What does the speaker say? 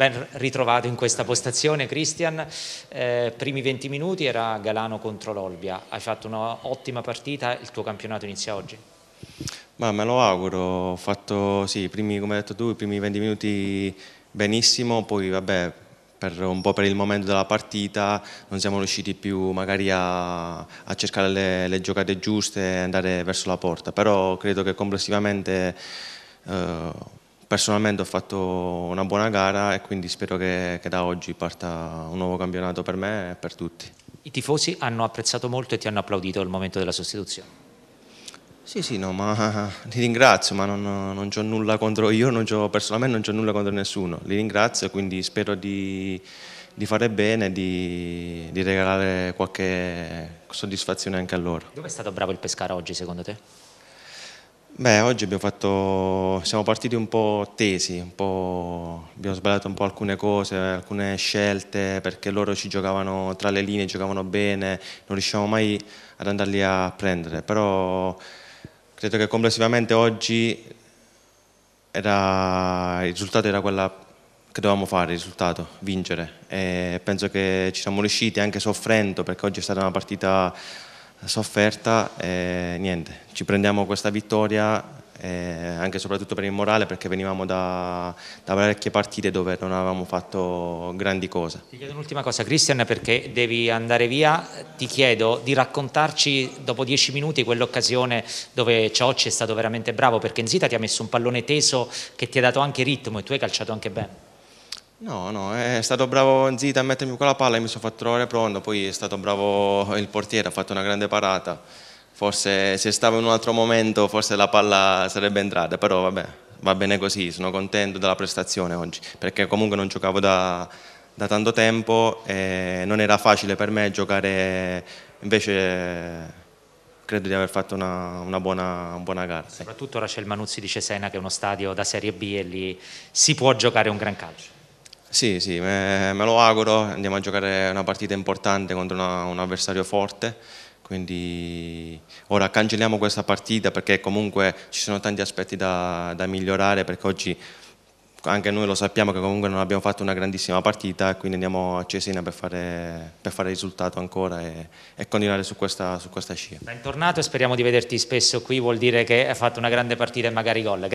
Ben ritrovato in questa postazione Christian, eh, primi 20 minuti era Galano contro l'Olbia, hai fatto un'ottima partita, il tuo campionato inizia oggi? Ma me lo auguro, ho fatto sì, primi, come hai detto tu, i primi 20 minuti benissimo, poi vabbè per un po' per il momento della partita non siamo riusciti più magari a, a cercare le, le, giocate giuste e andare verso la porta, però credo che complessivamente... Eh, personalmente ho fatto una buona gara e quindi spero che, che, da oggi parta un nuovo campionato per me e per tutti. I tifosi hanno apprezzato molto e ti hanno applaudito al momento della sostituzione? Sì, sì, no, ma li ringrazio, ma non, non ho nulla contro, io non ho, personalmente non ho nulla contro nessuno, li ringrazio e quindi spero di, di fare bene di, di regalare qualche soddisfazione anche a loro. Dove è stato bravo il Pescara oggi secondo te? Beh, oggi fatto, siamo partiti un po' tesi, un po', abbiamo sbagliato un po' alcune cose, alcune scelte, perché loro ci giocavano tra le linee, giocavano bene, non riusciamo mai ad andarli a prendere, però credo che complessivamente oggi era, il risultato era quello che dovevamo fare, il risultato, vincere, e penso che ci siamo riusciti anche soffrendo, perché oggi è stata una partita sofferta e niente, ci prendiamo questa vittoria eh, anche e soprattutto per il morale perché venivamo da, da, parecchie partite dove non avevamo fatto grandi cose. Ti chiedo un'ultima cosa Christian perché devi andare via, ti chiedo di raccontarci dopo dieci minuti quell'occasione dove Ciocci è stato veramente bravo perché Nzita ti ha messo un pallone teso che ti ha dato anche ritmo e tu hai calciato anche bene. No, no, è stato bravo Zita a mettermi con la palla e mi sono fatto trovare pronto, poi è stato bravo il portiere, ha fatto una grande parata, forse se stavo in un altro momento forse la palla sarebbe entrata, però vabbè, va bene così, sono contento della prestazione oggi, perché comunque non giocavo da, da tanto tempo e non era facile per me giocare, invece credo di aver fatto una, una, buona, una buona, gara. Soprattutto ora c'è il Manuzzi di Cesena che è uno stadio da Serie B e lì si può giocare un gran calcio. Sì, sì, me, me, lo auguro, andiamo a giocare una partita importante contro una, un avversario forte, quindi ora cancelliamo questa partita perché comunque ci sono tanti aspetti da, da migliorare perché oggi anche noi lo sappiamo che comunque non abbiamo fatto una grandissima partita, quindi andiamo a Cesena per fare, per fare risultato ancora e, e continuare su questa, su questa scia. Bentornato e speriamo di vederti spesso qui, vuol dire che hai fatto una grande partita e magari gol.